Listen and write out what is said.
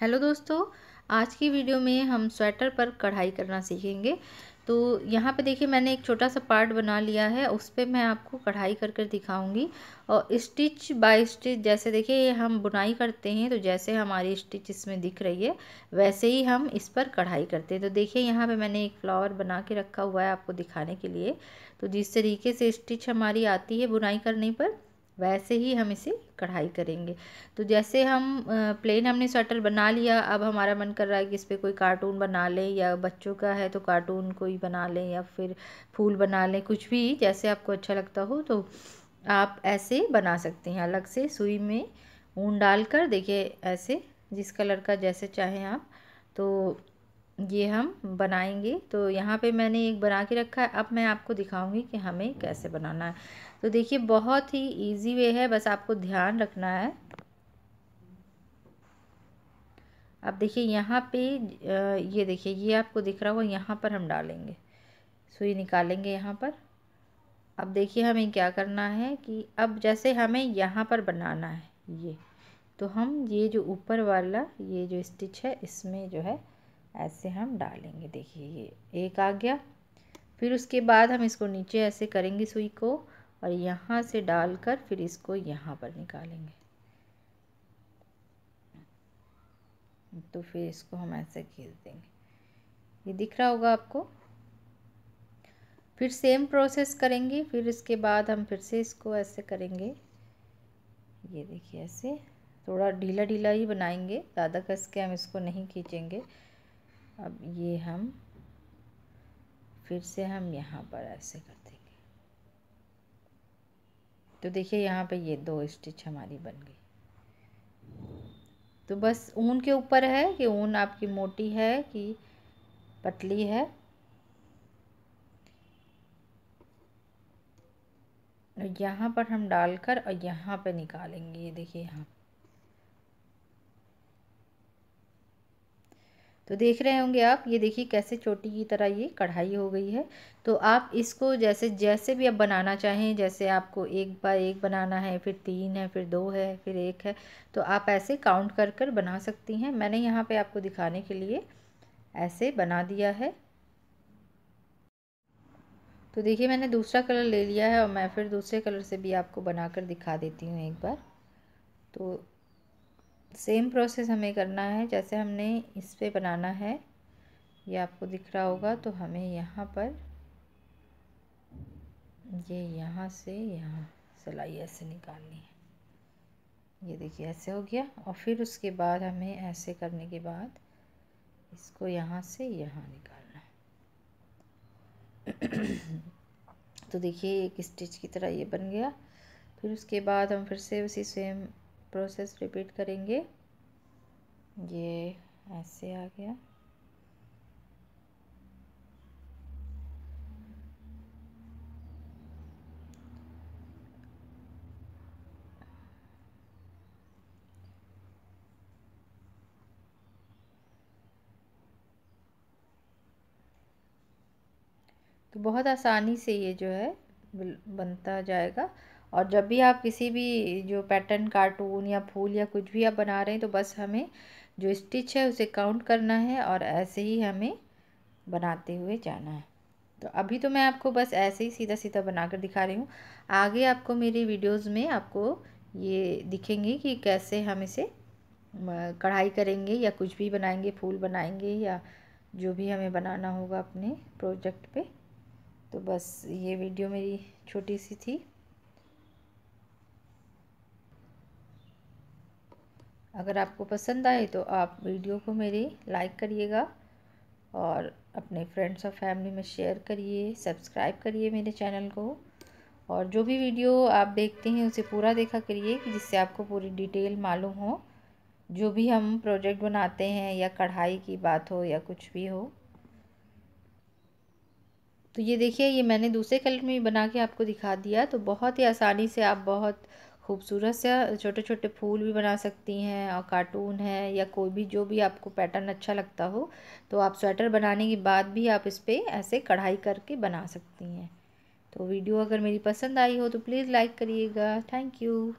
hello दोस्तों आज की वीडियो में हम स्वेटर पर कढ़ाई करना सीखेंगे तो यहाँ पे देखिए मैंने एक छोटा सा पार्ट बना लिया है उस पर मैं आपको कढ़ाई कर कर दिखाऊँगी और स्टिच बाय स्टिच जैसे देखिए हम बुनाई करते हैं तो जैसे हमारी स्टिच इसमें दिख रही है वैसे ही हम इस पर कढ़ाई करते हैं तो देखिए यहाँ पे मैंने एक फ्लावर बना के रखा हुआ है आपको दिखाने के लिए तो जिस तरीके से स्टिच हमारी आती है बुनाई करने पर वैसे ही हम इसे कढ़ाई करेंगे तो जैसे हम प्लेन हमने स्वेटर बना लिया अब हमारा मन कर रहा है कि इस पर कोई कार्टून बना लें या बच्चों का है तो कार्टून कोई बना लें या फिर फूल बना लें कुछ भी जैसे आपको अच्छा लगता हो तो आप ऐसे बना सकते हैं अलग से सुई में ऊन डाल कर देखिए ऐसे जिस कलर का जैसे चाहें आप तो ये हम बनाएंगे तो यहाँ पे मैंने एक बना के रखा है अब मैं आपको दिखाऊंगी कि हमें कैसे बनाना है तो देखिए बहुत ही इजी वे है बस आपको ध्यान रखना है अब देखिए यहाँ पे ये देखिए ये आपको दिख रहा होगा यहाँ पर हम डालेंगे सुई निकालेंगे यहाँ पर अब देखिए हमें क्या करना है कि अब जैसे हमें यहाँ पर बनाना है ये तो हम ये जो ऊपर वाला ये जो स्टिच है इसमें जो है ऐसे हम डालेंगे देखिए ये एक आ गया फिर उसके बाद हम इसको नीचे ऐसे करेंगे सुई को और यहाँ से डालकर फिर इसको यहाँ पर निकालेंगे तो फिर इसको हम ऐसे खींच देंगे ये दिख रहा होगा आपको फिर सेम प्रोसेस करेंगे फिर इसके बाद हम फिर से इसको ऐसे करेंगे ये देखिए ऐसे थोड़ा ढीला ढीला ही बनाएंगे ज़्यादा कस के हम इसको नहीं खींचेंगे अब ये हम फिर से हम यहाँ पर ऐसे कर देंगे तो देखिए यहाँ पे ये दो स्टिच हमारी बन गई तो बस ऊन के ऊपर है कि ऊन आपकी मोटी है कि पतली है यहाँ पर हम डालकर और यहाँ पे निकालेंगे ये देखिए यहाँ तो देख रहे होंगे आप ये देखिए कैसे चोटी की तरह ये कढ़ाई हो गई है तो आप इसको जैसे जैसे भी आप बनाना चाहें जैसे आपको एक बार एक बनाना है फिर तीन है फिर दो है फिर एक है तो आप ऐसे काउंट कर कर बना सकती हैं मैंने यहाँ पे आपको दिखाने के लिए ऐसे बना दिया है तो देखिए मैंने दूसरा कलर ले लिया है और मैं फिर दूसरे कलर से भी आपको बना कर दिखा देती हूँ एक बार तो सेम प्रोसेस हमें करना है जैसे हमने इस पर बनाना है ये आपको दिख रहा होगा तो हमें यहाँ पर ये यहाँ से यहाँ सिलाई ऐसे निकालनी है ये देखिए ऐसे हो गया और फिर उसके बाद हमें ऐसे करने के बाद इसको यहाँ से यहाँ निकालना है तो देखिए एक स्टिच की तरह ये बन गया फिर उसके बाद हम फिर से उसी सेम प्रोसेस रिपीट करेंगे ये ऐसे आ गया तो बहुत आसानी से ये जो है बनता जाएगा और जब भी आप किसी भी जो पैटर्न कार्टून या फूल या कुछ भी आप बना रहे हैं तो बस हमें जो स्टिच है उसे काउंट करना है और ऐसे ही हमें बनाते हुए जाना है तो अभी तो मैं आपको बस ऐसे ही सीधा सीधा बनाकर दिखा रही हूँ आगे आपको मेरी वीडियोस में आपको ये दिखेंगे कि कैसे हम इसे कढ़ाई करेंगे या कुछ भी बनाएंगे फूल बनाएंगे या जो भी हमें बनाना होगा अपने प्रोजेक्ट पे तो बस ये वीडियो मेरी छोटी सी थी अगर आपको पसंद आए तो आप वीडियो को मेरी लाइक करिएगा और अपने फ्रेंड्स और फैमिली में शेयर करिए सब्सक्राइब करिए मेरे चैनल को और जो भी वीडियो आप देखते हैं उसे पूरा देखा करिए कि जिससे आपको पूरी डिटेल मालूम हो जो भी हम प्रोजेक्ट बनाते हैं या कढ़ाई की बात हो या कुछ भी हो तो ये देखिए ये मैंने दूसरे कलर में बना के आपको दिखा दिया तो बहुत ही आसानी से आप बहुत खूबसूरत से छोटे छोटे फूल भी बना सकती हैं और कार्टून है या कोई भी जो भी आपको पैटर्न अच्छा लगता हो तो आप स्वेटर बनाने के बाद भी आप इस पर ऐसे कढ़ाई करके बना सकती हैं तो वीडियो अगर मेरी पसंद आई हो तो प्लीज़ लाइक करिएगा थैंक यू